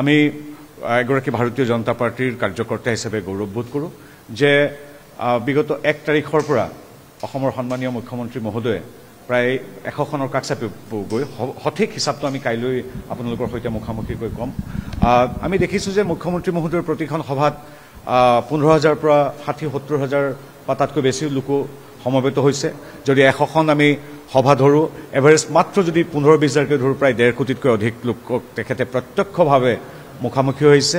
আমি এগৰাকী ভাৰতীয় জনতা পাৰ্টীৰ কাৰ্যকৰ্তা হিচাপে গৌৰৱবোধ কৰোঁ যে বিগত এক তাৰিখৰ পৰা অসমৰ সন্মানীয় মুখ্যমন্ত্ৰী মহোদয়ে প্ৰায় এশখনৰ কাষ চাপি গৈ সঠিক হিচাপটো আমি কাইলৈ আপোনালোকৰ সৈতে মুখামুখিকৈ ক'ম আমি দেখিছোঁ যে মুখ্যমন্ত্ৰী মহোদয়ৰ প্ৰতিখন সভাত পোন্ধৰ হাজাৰৰ পৰা ষাঠি সত্তৰ হাজাৰ বা তাতকৈ বেছি লোকো সমবেত হৈছে যদি এশখন আমি সভা ধৰোঁ এভাৰেজ মাত্ৰ যদি পোন্ধৰ বিছ হাজাৰকৈ ধৰোঁ প্ৰায় ডেৰ কোটিতকৈ অধিক লোকক তেখেতে প্ৰত্যক্ষভাৱে মুখামুখি হৈছে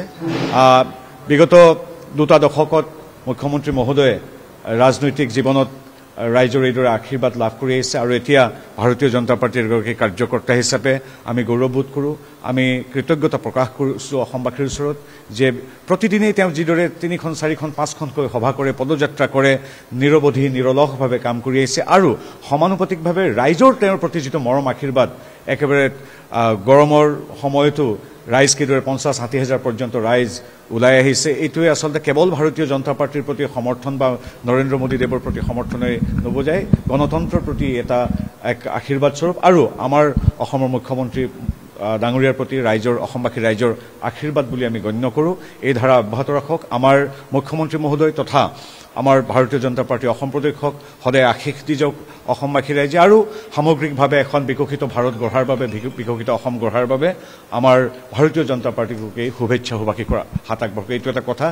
বিগত দুটা দশকত মুখ্যমন্ত্ৰী মহোদয়ে ৰাজনৈতিক জীৱনত ৰাইজৰ এইদৰে আশীৰ্বাদ লাভ কৰি আহিছে আৰু এতিয়া ভাৰতীয় জনতা পাৰ্টীৰ এগৰাকী কাৰ্যকৰ্তা হিচাপে আমি গৌৰৱবোধ কৰোঁ আমি কৃতজ্ঞতা প্ৰকাশ কৰিছোঁ অসমবাসীৰ ওচৰত যে প্ৰতিদিনেই তেওঁ যিদৰে তিনিখন চাৰিখন পাঁচখনকৈ সভা কৰে পদযাত্ৰা কৰে নিৰৱধি নিৰলসভাৱে কাম কৰি আহিছে আৰু সমানুপাতিকভাৱে ৰাইজৰ তেওঁৰ প্ৰতি যিটো মৰম আশীৰ্বাদ একেবাৰে গৰমৰ সময়তো ৰাইজ কিদৰে পঞ্চাছ ষাঠি হাজাৰ পৰ্যন্ত ৰাইজ ওলাই আহিছে এইটোৱে আচলতে কেৱল ভাৰতীয় জনতা পাৰ্টীৰ প্ৰতি সমৰ্থন বা নৰেন্দ্ৰ মোদীদেৱৰ প্ৰতি সমৰ্থনেই নবুজায় গণতন্ত্ৰৰ প্ৰতি এটা এক আশীৰ্বাদস্বৰূপ আৰু আমাৰ অসমৰ মুখ্যমন্ত্ৰী ডাঙৰীয়াৰ প্ৰতি ৰাইজৰ অসমবাসী ৰাইজৰ আশীৰ্বাদ বুলি আমি গণ্য কৰোঁ এই ধাৰা অব্যাহত ৰাখক আমাৰ মুখ্যমন্ত্ৰী মহোদয় তথা আমাৰ ভাৰতীয় জনতা পাৰ্টীৰ অসম প্ৰদেশক সদায় আশীষ দি যাওক অসমবাসী ৰাইজে আৰু সামগ্ৰিকভাৱে এখন বিকশিত ভাৰত গঢ়াৰ বাবে বিকশিত অসম গঢ়াৰ বাবে আমাৰ ভাৰতীয় জনতা পাৰ্টীক এই শুভেচ্ছা সুবাসী কৰা হাত আগবঢ়ক এইটো এটা কথা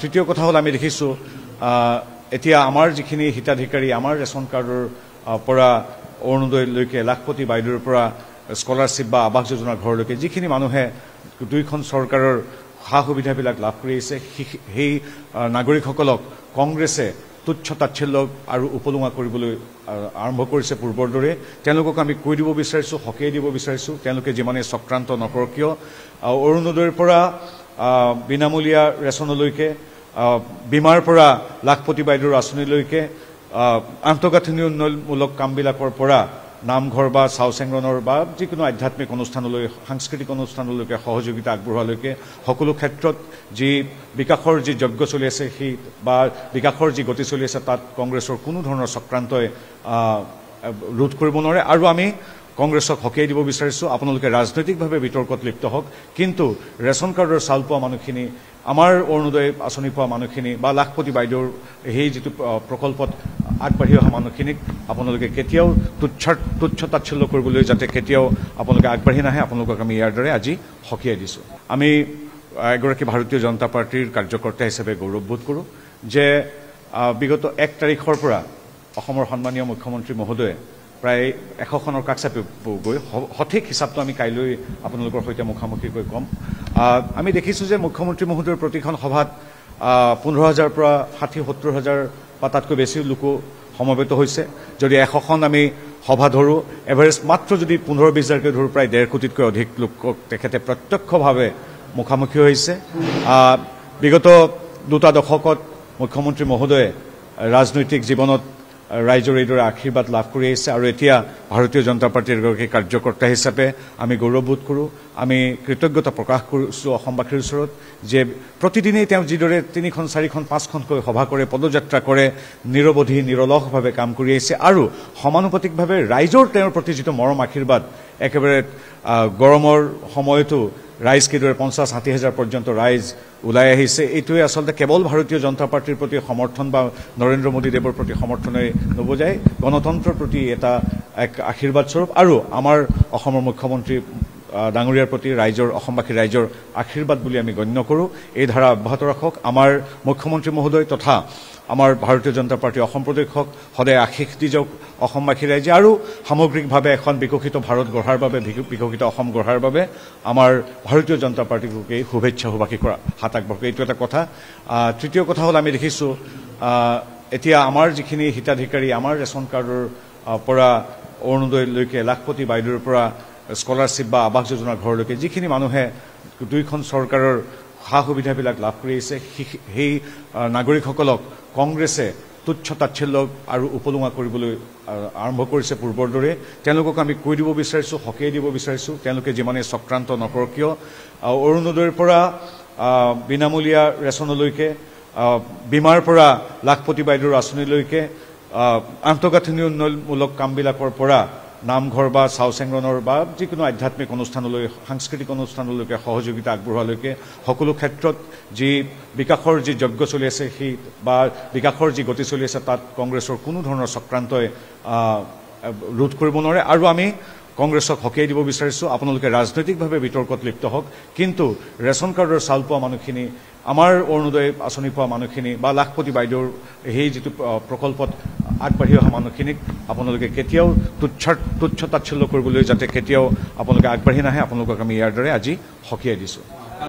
তৃতীয় কথা হ'ল আমি দেখিছোঁ এতিয়া আমাৰ যিখিনি হিতাধিকাৰী আমাৰ ৰেচন কাৰ্ডৰ পৰা অৰুণোদয়লৈকে লাখপতি বাইদেউৰ পৰা স্কলাৰশ্বিপ বা আৱাস যোজনাৰ ঘৰলৈকে যিখিনি মানুহে দুয়োখন চৰকাৰৰ সা সুবিধাবিলাক লাভ কৰি আহিছে সেই নাগৰিকসকলক কংগ্ৰেছে তুচ্ছ তাচ্ছল্য আৰু উপলুঙা কৰিবলৈ আৰম্ভ কৰিছে পূৰ্বৰ দৰে তেওঁলোকক আমি কৈ দিব বিচাৰিছোঁ সকীয়াই দিব বিচাৰিছোঁ তেওঁলোকে যিমানেই চক্ৰান্ত নকৰ কিয় অৰুণোদয়ৰ পৰা বিনামূলীয়া ৰেচনলৈকে বীমাৰ পৰা লাখপতি বাইদেউৰ আঁচনিলৈকে আন্তঃগাঁথনি উন্নয়নমূলক কামবিলাকৰ পৰা নামঘৰ বা চাওচেংৰণৰ বা যিকোনো আধ্যাত্মিক অনুষ্ঠানলৈ সাংস্কৃতিক অনুষ্ঠানলৈকে সহযোগিতা আগবঢ়োৱালৈকে সকলো ক্ষেত্ৰত যি বিকাশৰ যি যজ্ঞ চলি আছে সেই বা বিকাশৰ যি গতি চলি আছে তাত কংগ্ৰেছৰ কোনো ধৰণৰ চক্ৰান্তই ৰোধ কৰিব নোৱাৰে আৰু আমি কংগ্ৰেছক সকীয়াই দিব বিচাৰিছোঁ আপোনালোকে ৰাজনৈতিকভাৱে বিতৰ্কত লিপ্ত হওক কিন্তু ৰেচন কাৰ্ডৰ চাউল পোৱা মানুহখিনি আমাৰ অৰুণোদয় আঁচনি পোৱা মানুহখিনি বা লাখপতি বাইদেউৰ সেই যিটো প্ৰকল্পত আগবাঢ়ি অহা মানুহখিনিক আপোনালোকে কেতিয়াও তুচ্ছ তুচ্ছ তাচ্ছল্য কৰিবলৈ যাতে কেতিয়াও আপোনালোকে আগবাঢ়ি নাহে আপোনালোকক আমি ইয়াৰ দৰে আজি সকীয়াই দিছোঁ আমি এগৰাকী ভাৰতীয় জনতা পাৰ্টীৰ কাৰ্যকৰ্তা হিচাপে গৌৰৱবোধ কৰোঁ যে বিগত এক তাৰিখৰ পৰা অসমৰ সন্মানীয় মুখ্যমন্ত্ৰী মহোদয়ে প্ৰায় এশখনৰ কাষ চাপি গৈ সঠিক হিচাপটো আমি কাইলৈ আপোনালোকৰ সৈতে মুখামুখিকৈ ক'ম আমি দেখিছোঁ যে মুখ্যমন্ত্ৰী মহোদয়ৰ প্ৰতিখন সভাত পোন্ধৰ হাজাৰৰ পৰা ষাঠি সত্তৰ হাজাৰ বা তাতকৈ বেছি লোকো সমবেত হৈছে যদি এশখন আমি সভা ধৰোঁ এভাৰেজ মাত্ৰ যদি পোন্ধৰ বিছ হাজাৰকৈ ধৰোঁ প্ৰায় ডেৰ কোটিতকৈ অধিক লোকক তেখেতে প্ৰত্যক্ষভাৱে মুখামুখি হৈছে বিগত দুটা দশকত মুখ্যমন্ত্ৰী মহোদয়ে ৰাজনৈতিক জীৱনত ৰাইজৰ এইদৰে আশীৰ্বাদ লাভ কৰি আহিছে আৰু এতিয়া ভাৰতীয় জনতা পাৰ্টীৰ এগৰাকী কাৰ্যকৰ্তা হিচাপে আমি গৌৰৱবোধ কৰোঁ আমি কৃতজ্ঞতা প্ৰকাশ কৰিছোঁ অসমবাসীৰ ওচৰত যে প্ৰতিদিনেই তেওঁ যিদৰে তিনিখন চাৰিখন পাঁচখনকৈ সভা কৰে পদযাত্ৰা কৰে নিৰৱধি নিৰলসভাৱে কাম কৰি আহিছে আৰু সমানুপাতিকভাৱে ৰাইজৰ তেওঁৰ প্ৰতি যিটো মৰম আশীৰ্বাদ একেবাৰে গৰমৰ সময়তো ৰাইজ কিদৰে পঞ্চাছ ষাঠি হাজাৰ পৰ্যন্ত ৰাইজ ওলাই আহিছে এইটোৱে আচলতে কেৱল ভাৰতীয় জনতা পাৰ্টীৰ প্ৰতি সমৰ্থন বা নৰেন্দ্ৰ মোদীদেৱৰ প্ৰতি সমৰ্থনেই নুবুজায় গণতন্ত্ৰৰ প্ৰতি এটা এক আশীৰ্বাদস্বৰূপ আৰু আমাৰ অসমৰ মুখ্যমন্ত্ৰী ডাঙৰীয়াৰ প্ৰতি ৰাইজৰ অসমবাসী ৰাইজৰ আশীৰ্বাদ বুলি আমি গণ্য কৰোঁ এই ধাৰা অব্যাহত ৰাখক আমাৰ মুখ্যমন্ত্ৰী মহোদয় তথা আমাৰ ভাৰতীয় জনতা পাৰ্টীৰ অসম প্ৰদেশক সদায় আশীষ দি যাওক অসমবাসী ৰাইজে আৰু সামগ্ৰিকভাৱে এখন বিকশিত ভাৰত গঢ়াৰ বাবে বিকশিত অসম গঢ়াৰ বাবে আমাৰ ভাৰতীয় জনতা পাৰ্টীক এই শুভেচ্ছা সুবাসী কৰা হাত আগবঢ়ক এইটো এটা কথা তৃতীয় কথা হ'ল আমি দেখিছোঁ এতিয়া আমাৰ যিখিনি হিতাধিকাৰী আমাৰ ৰেচন কাৰ্ডৰ পৰা অৰুণোদয়লৈকে লাখপতি বাইদেউৰ পৰা স্কলাৰশ্বিপ বা আৱাস যোজনাৰ ঘৰলৈকে যিখিনি মানুহে দুয়োখন চৰকাৰৰ সা সুবিধাবিলাক লাভ কৰি আহিছে সেই নাগৰিকসকলক কংগ্ৰেছে তুচ্ছ তাচ্ছল্য আৰু উপলুঙা কৰিবলৈ আৰম্ভ কৰিছে পূৰ্বৰ দৰে তেওঁলোকক আমি কৈ দিব বিচাৰিছোঁ সকীয়াই দিব বিচাৰিছোঁ তেওঁলোকে যিমানেই চক্ৰান্ত নকৰ কিয় অৰুণোদয়ৰ পৰা বিনামূলীয়া ৰেচনলৈকে বীমাৰ পৰা লাখপতি বাইদেউৰ আঁচনিলৈকে আন্তঃগাঁথনি উন্নয়নমূলক কামবিলাকৰ পৰা নামঘৰ বা চাওচেংৰণৰ বা যিকোনো আধ্যাত্মিক অনুষ্ঠানলৈ সাংস্কৃতিক অনুষ্ঠানলৈকে সহযোগিতা আগবঢ়োৱালৈকে সকলো ক্ষেত্ৰত যি বিকাশৰ যি যজ্ঞ চলি আছে সেই বা বিকাশৰ যি গতি চলি আছে তাত কংগ্ৰেছৰ কোনো ধৰণৰ চক্ৰান্তই ৰোধ কৰিব নোৱাৰে আৰু আমি কংগ্ৰেছক সকীয়াই দিব বিচাৰিছোঁ আপোনালোকে ৰাজনৈতিকভাৱে বিতৰ্কত লিপ্ত হওক কিন্তু ৰেচন কাৰ্ডৰ চাউল পোৱা মানুহখিনি আমাৰ অৰুণোদয় আঁচনি পোৱা মানুহখিনি বা লাখপতি বাইদেউৰ সেই যিটো প্ৰকল্পত আগবাঢ়ি অহা মানুহখিনিক আপোনালোকে কেতিয়াও তুচ্ছ তুচ্ছতাচ্ছল্য কৰিবলৈ যাতে কেতিয়াও আপোনালোকে আগবাঢ়ি নাহে আপোনালোকক আমি ইয়াৰ দৰে আজি সকীয়াই দিছোঁ